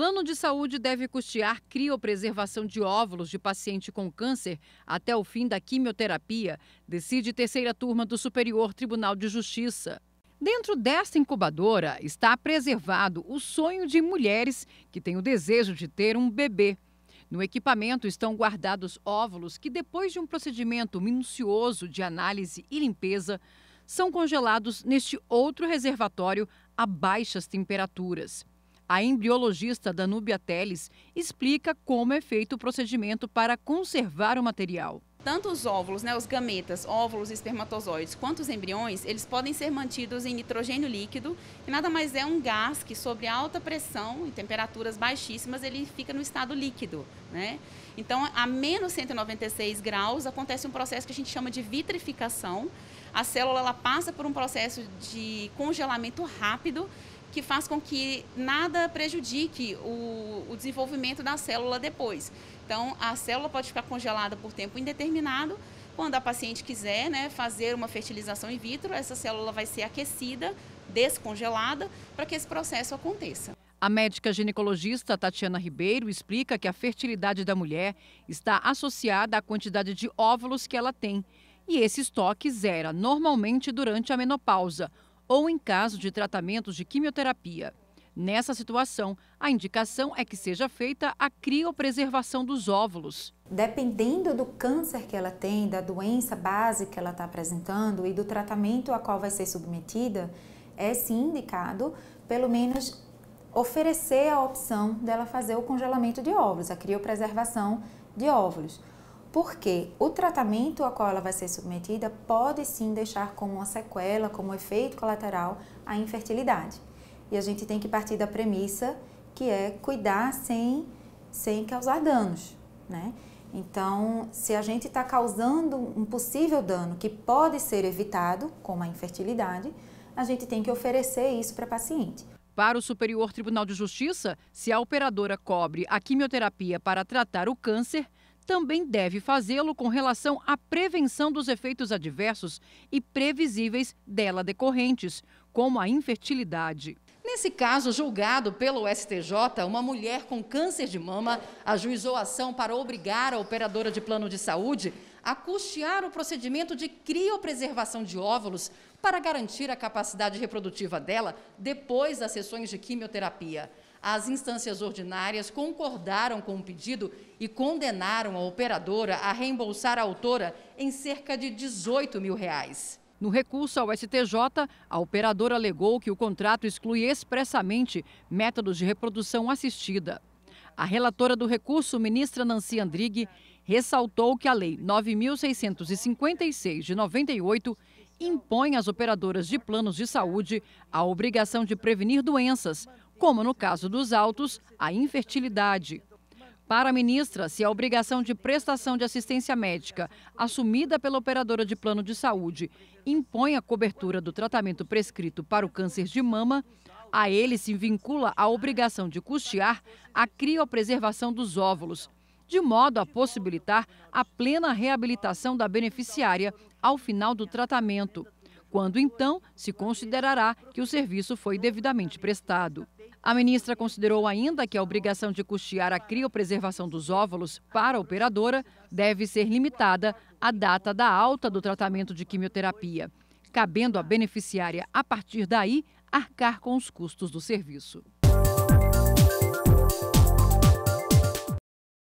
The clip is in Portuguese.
Plano de saúde deve custear criopreservação de óvulos de paciente com câncer até o fim da quimioterapia, decide terceira turma do Superior Tribunal de Justiça. Dentro desta incubadora está preservado o sonho de mulheres que têm o desejo de ter um bebê. No equipamento estão guardados óvulos que, depois de um procedimento minucioso de análise e limpeza, são congelados neste outro reservatório a baixas temperaturas. A embriologista Danúbia Teles explica como é feito o procedimento para conservar o material. Tanto os óvulos, né, os gametas, óvulos e espermatozoides, quanto os embriões, eles podem ser mantidos em nitrogênio líquido, que nada mais é um gás que, sob alta pressão e temperaturas baixíssimas, ele fica no estado líquido. Né? Então, a menos 196 graus, acontece um processo que a gente chama de vitrificação. A célula ela passa por um processo de congelamento rápido, que faz com que nada prejudique o, o, desenvolvimento da célula depois. Então, a célula pode ficar congelada por tempo indeterminado. Quando a paciente quiser né, fazer uma fertilização in vitro, essa célula vai ser aquecida, descongelada, para que esse processo aconteça. A médica ginecologista Tatiana Ribeiro explica que a fertilidade da mulher está associada à quantidade de óvulos que ela tem. E esse estoque zera normalmente durante a menopausa ou em caso de tratamentos de quimioterapia. Nessa situação, a indicação é que seja feita a criopreservação dos óvulos. Dependendo do câncer que ela tem, da doença base que ela está apresentando e do tratamento a qual vai ser submetida, é sim indicado, pelo menos, oferecer a opção dela fazer o congelamento de óvulos, a criopreservação de óvulos. Porque o tratamento a qual ela vai ser submetida pode sim deixar como uma sequela, como um efeito colateral, a infertilidade. E a gente tem que partir da premissa que é cuidar sem, sem causar danos, né? Então, se a gente está causando um possível dano que pode ser evitado, como a infertilidade, a gente tem que oferecer isso para a paciente. Para o Superior Tribunal de Justiça, se a operadora cobre a quimioterapia para tratar o câncer, também deve fazê-lo com relação à prevenção dos efeitos adversos e previsíveis dela decorrentes, como a infertilidade. Nesse caso, julgado pelo STJ, uma mulher com câncer de mama ajuizou a ação para obrigar a operadora de plano de saúde a custear o procedimento de criopreservação de óvulos para garantir a capacidade reprodutiva dela depois das sessões de quimioterapia as instâncias ordinárias concordaram com o pedido e condenaram a operadora a reembolsar a autora em cerca de 18 mil reais. No recurso ao STJ, a operadora alegou que o contrato exclui expressamente métodos de reprodução assistida. A relatora do recurso, ministra Nancy Andrighi, ressaltou que a Lei 9.656 de 98 impõe às operadoras de planos de saúde a obrigação de prevenir doenças como no caso dos autos, a infertilidade. Para a ministra, se a obrigação de prestação de assistência médica, assumida pela operadora de plano de saúde, impõe a cobertura do tratamento prescrito para o câncer de mama, a ele se vincula a obrigação de custear a criopreservação dos óvulos, de modo a possibilitar a plena reabilitação da beneficiária ao final do tratamento, quando então se considerará que o serviço foi devidamente prestado. A ministra considerou ainda que a obrigação de custear a criopreservação dos óvulos para a operadora deve ser limitada à data da alta do tratamento de quimioterapia, cabendo à beneficiária, a partir daí, arcar com os custos do serviço.